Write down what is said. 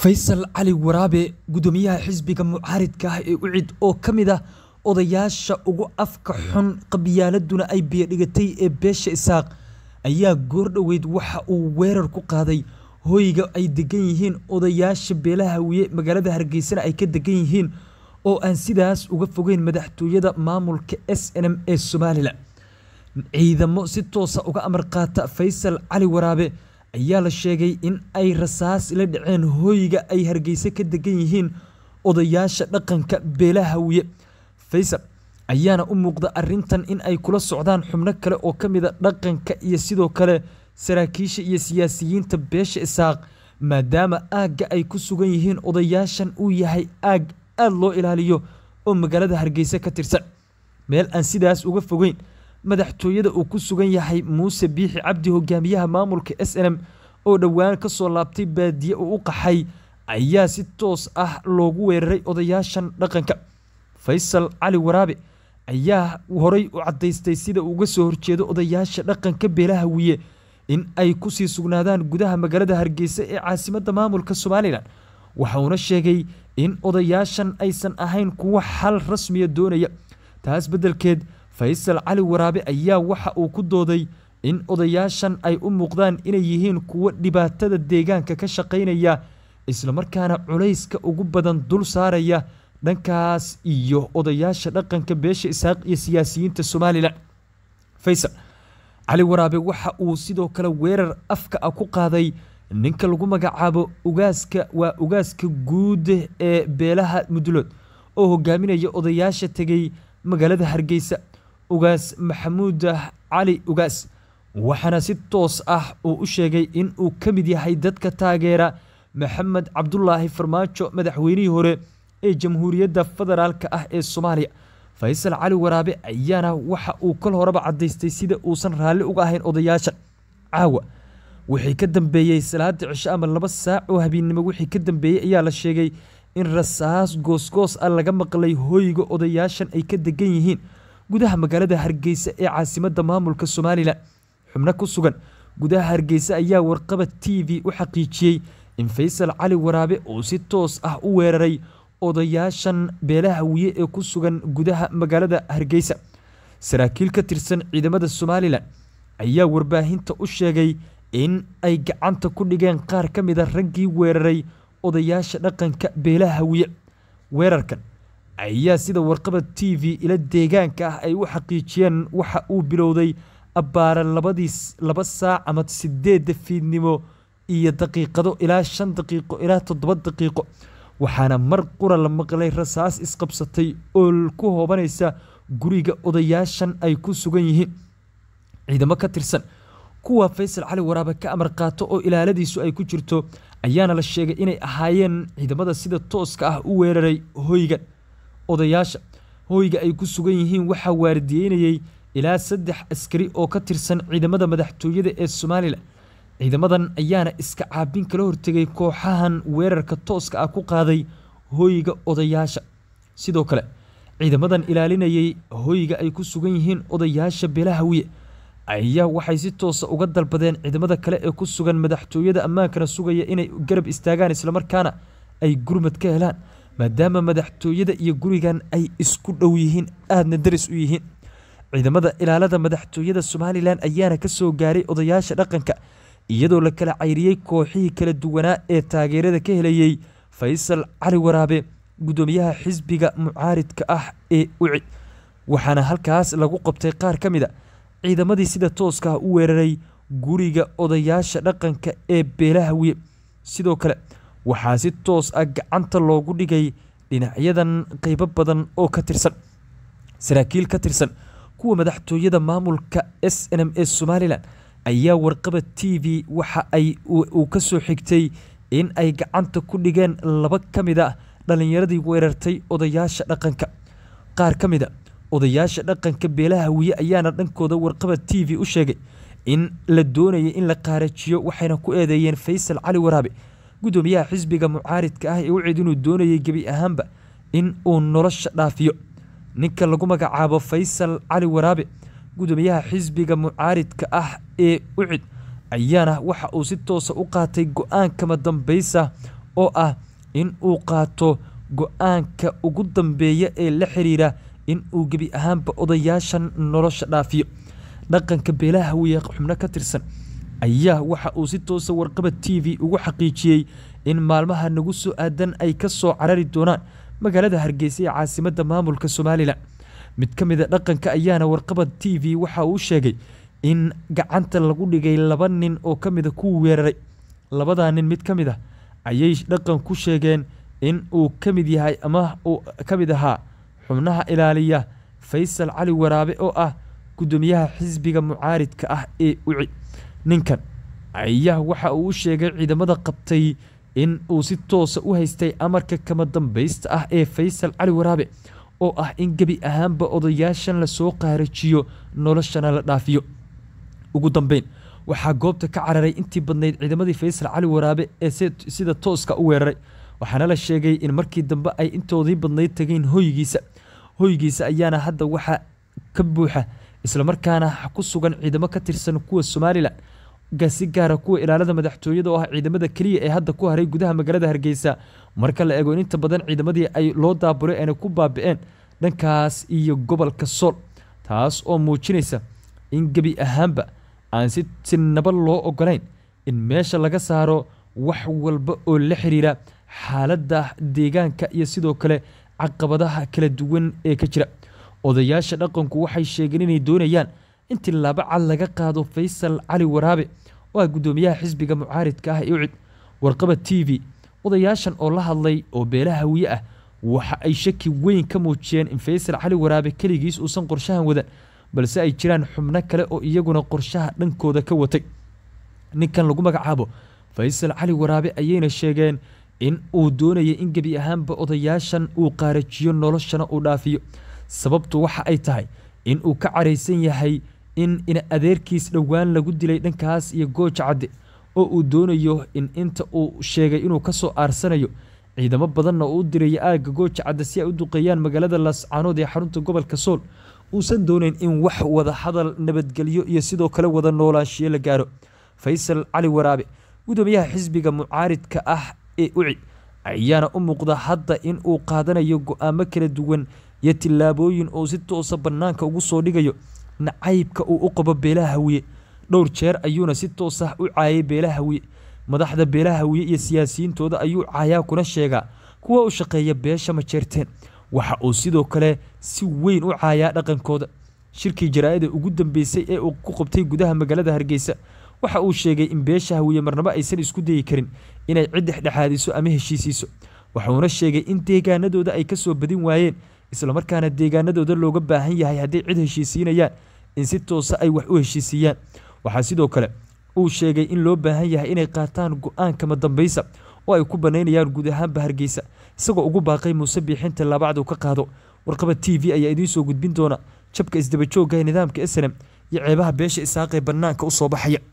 faysal cali waraabe gudoomiyaha xisbiga mucaaridka ah ee ucid oo ka mid ah odayaasha ugu afka xun qabyaaladuna ay biyodhigatay ee beesha isaaq ayaa goor dhoweyd waxa uu weerar ku qaaday hoyga ay degan yihiin odayaasha beelaha hawiye magaalada hargeysana ay ka degan yihiin oo aan sidaas uga fogeyn madaxtooyada maamulka s n m ee somalilan ciidamo si toosa uga amar qaata faysal cali waraabe ayaa la sheegay in ay rasaas la dhaceen hooyiga ay hargeysa ka degan yihiin odayaasha dhaqanka beelahawiye faysal ayaana u muuqda arintan in ay kula socdaan xubno kale oo ka mida dhaqanka iyo sidoo kale saraakiisha iyo siyaasiyiinta beesha isaaq maadaama aagga ay ku sugan yihiin odayaashan uu yahay aag aada loo ilaaliyo oo magaalada hargeysa ka tirsan meel aan sidaas uga fogeyn madaxtooyada uu ku sugan yahay muuse biixi cabdi hogaamiyaha maamulka s n m oo dhowaan ka soo laabtay baadiye uu u qaxay ayaa si toos ah loogu weeraray odayaashan dhaqanka faysal cali waraabe ayaa horay u caddaystay sida uga soo horjeedo odayaasha dhaqanka beelaha wiye in ay kusii sugnaadaan gudaha magaalada hargeysa ee caasimadda maamulka somalilan waxauna sheegay in odayaashan aysan ahayn kuwa xal rasmiya doonaya taas beddelkeed faysal cali waraabe ayaa waxa uu ku dooday in odayaashan ay u muuqdaan inay yihiin kuwo dhibaatada deegaanka ka shaqaynaya islamarkaana culayska ugu badan dul saaraya dhankaas iyo odayaasha dhaqanka beesha isaaq iyo siyaasiyiinta somalilan faysal cali waraabe waxa uu sidoo kale weerar afka ah ku qaaday ninka lagu magacaabo ugaaska waa ugaaska guud ee beelaha mudulood oo hogaaminaya odayaasha tegay magaalada hargeysa ugaas maxamuud cali ugaas waxaana si toos ah uu u sheegay in uu ka mid yahay dadka taageera maxamed cabdulaahi farmaajo madaxweynihii hore ee jamhuuriyadda federaalka ah ee soomaaliya faysal cali waraabe ayaana waxa uu kol horeba caddaystay sida uusan raalli uga ahayn odayaashan caawa wixii ka dambeeyey salaada cisho ama laba saac oo habeennimo wixii ka dambeeyey ayaa la sheegay in rasaas goosgoos ah laga maqlay hoyga odayaashan ay ka degan yihiin gudaha magaalada hargeysa ee caasimadda maamulka somalilan xubno ku sugan gudaha hargeysa ayaa warqabad t v u xaqiijiyey in faysal cali waraabe uu si toos ah u weeraray odayaashan beelaha wiye ee ku sugan gudaha magaalada hargeysa saraakiil ka tirsan ciidamada somalilan ayaa warbaahinta u sheegay in ay gacanta ku dhigeen qaar ka mida ah raggii weeraray odayaasha dhaqanka beelaha wiye weerarkan ayaa sida warqabad t v ila deegaanka ah ay u xaqiijiyeen waxa uu bilowday labadii laba saac ama sideedda fiidnimo iyo daqiiqado ilaa shan daqiiqo ilaa toddoba daqiiqo waxaana mar qura la maqlay rasaas isqabsatay oo ku hoobanaysa guriga odayaashan ay ku sugan yihiin ciidamo ka tirsan kuwa faysal cali waraabe ka amar qaato oo ilaaladiisu ay ku jirto ayaana la sheegay inay ahaayeen ciidamada sida tooska ah u weeraray hoygan odayaasha hooyga ay ku sugan yihiin waxaa waardiyeynayey ilaa saddex askari oo ka tirsan ciidamada madaxtooyada ee somalilan ciidamadan ayaana iska caabin kala hortegay kooxahan weerarka tooska ah ku qaaday hooyga odayaasha sidoo kale ciidamadan ilaalinayay hooyga ay ku sugan yihiin odayaasha beelaha wiye ayaa waxay si toosa uga dalbadeen ciidamada kale ee ku sugan madaxtooyada ammaankana sugaya inay garab istaagaan islamarkaana ay gurmad ka helaan maadaama madaxtooyada iyo gurigan ay isku dhow yihiin aadna daris u yihiin ciidamada ilaalada madaxtooyada somalilan ayaana ka soo gaaray odayaasha dhaqanka iyadoo la kala cayriyey kooxihii kala duwanaa ee taageerada ka helayey faysal cali waraabe guddoomiyaha xisbiga mucaaridka ah ee uci waxaana halkaas lagu qabtay qaar ka mid a ciidamadii sida tooska ah u weeraray guriga odayaasha dhaqanka ee beelaha wiye sidoo kale waxaa si toos ah gacanta loogu dhigay dhinacyadan qaybo badan oo ka tirsan saraakiil ka tirsan kuwa madaxtooyada maamulka s n m e somalilan ayaa warqaba t v waxa ay uu ka soo xigtay in ay gacanta ku dhigeen laba ka mid a ah dhallinyaradii weerartay odayaasha dhaqanka qaar ka mid a ah odayaasha dhaqanka beelaha hawiye ayaana dhankooda warqaba t v u sheegay in la doonayay in la qaarajiyo waxayna ku eedeeyeen faysal cali waraabe gudoomiyaha xisbiga mucaaridka ah ee u cid inuu doonayay gebi ahaanba in uu nolosha dhaafiyo ninka lagu magacaabo faysal cali waraabe gudoomiyaha xisbiga mucaaridka ah ee ucid ayaana waxa uu si toosa ah u qaatay go-aankama dambaysa oo ah in uu qaato go-aanka ugu dambeeya ee la xiriira in uu gebi ahaanba odayaashan nolosha dhaafiyo dhaqanka beelaha wiyaq xubno ka tirsan ayaa waxa uu si toosa ah warqabad t v ugu xaqiijiyey in maalmaha nagu soo aadan ay ka soo carari doonaan magaalada hargeysa ee caasimadda maamulka somalilan mid ka mid a ah dhaqanka ayaana warqabad t v waxa uu sheegay in gacanta lagu dhigay laba nin oo ka mid a ah weeraray labadaa nin mid ka mid ah ayay dhaqan ku sheegeen in uu ka mid yahay ama uu ka mid ahaa xubnaha ilaaliya faysal cali waraabe oo ah guddoomiyaha xisbiga mucaaridka ah ee ucid ninkan ayaa waxa uu u sheegay ciidamada qabtay in uu si toosa ah u haystay amarka kama dambaysta ah ee faysal cali waraabe oo ah in gebi ahaanba odayaashan lasoo qaarajiyo noloshana la dhaafiyo ugu dambeyn waxaa goobta ka cararay intii badnayd ciidamadii faysal cali waraabe ee sida tooska u weeraray waxaana la sheegay in markii dambe ay intoodii badnayd tageen hoygiisa hoygiisa ayaana hadda waxaa ka buuxa islamarkaana ku sugan ciidamo ka tirsan kuwa somalilan si gaara kuwa ilaalada madaxtooyada oo ah ciidamada keliya ee hadda ku haray gudaha magaalada hargeysa marka la eego in inta badan ciidamadii ay loo daaburay ayna ku baabi'een dhankaas iyo gobolka sool taas oo muujinaysa in gebi ahaanba aan si tinaba loo ogolayn in meesha laga saaro wax walba oo la xiriira xaaladda deegaanka iyo sidoo kale caqabadaha kala duwan ee ka jira odayaasha dhaqanku waxay sheegeen inay doonayaan in tillaabo cad laga qaado faysal cali waraabe oo ah guddoomiyaha xisbiga mucaaridka ah ee ucid warqaba t v odayaashan oo la hadlay oo beelaha hawiye ah waxa ay shaki weyn ka muujiyeen in faysal cali waraabe keligiis uusan qorshahan wadan balse ay jiraan xubno kale oo iyaguna qorshaha dhankooda ka watay ninkan lagu magacaabo faysal cali waraabe ayayna sheegeen in uu doonayay in gebi ahaanba odayaashan uu qaarajiyo noloshana uu dhaafiyo sababtu waxa ay tahay in uu ka caraysan yahay in in adeerkiis dhowaan lagu dilay dhankaas iyo gooja cadde oo uu doonayo in inta uu sheegay inuu ka soo aarsanayo ciidamo badanna uu diraya aagga gooja cadde si ay u duqeeyaan magaalada lascaanood ee xarunta gobolka sool uusan doonayn in wax wada hadal nabadgelyo iyo sidoo kale wada noolaanshiyo la gaaro faysal cali waraabe gudoomiyaha xisbiga mucaaridka ah ee uci ayaana u muuqda hadda in uu qaadanayo go-aamo kala duwan iyo tillaabooyin uu si toosa bannaanka ugu soo dhigayo nacaybka uu u qabo beelaha hawiye dhowr jeer ayuuna si toosah u caayay beelaha hawiye madaxda beelaha hawiye iyo siyaasiyiintooda ayuu caayaa kuna sheegaa kuwa u shaqeeya beesha ma jeerteen waxa uu sidoo kale si weyn u caayaa dhaqankooda shirkii jaraa'ida ugu dambeysay ee uu ku qabtay gudaha magaalada hargeysa waxa uu sheegay in beesha hawiye marnaba aysan isku dayi karin inay cid dhexdhexaadiso ama heshiisiiso waxuuna sheegay in deegaanadooda ay ka soo badin waayeen islamarkaana deegaanadooda looga baahan yahay hadday cid heshiisiinayaan in si toosa ay wax u heshiisiiyaan waxaa sidoo kale uu sheegay in loo baahan yahay inay qaataan go-aankama dambaysa oo ay ku bannaynayaan guud ahaanba hargeysa isagoo ugu baaqay muuse biixinta laabacdu ka qaado warqaba t v ayaa idiin soo gudbin doona jabka isdabajooga ee nidaamka snm iyo ceebaha beesha isaaq ee bannaanka u soo baxaya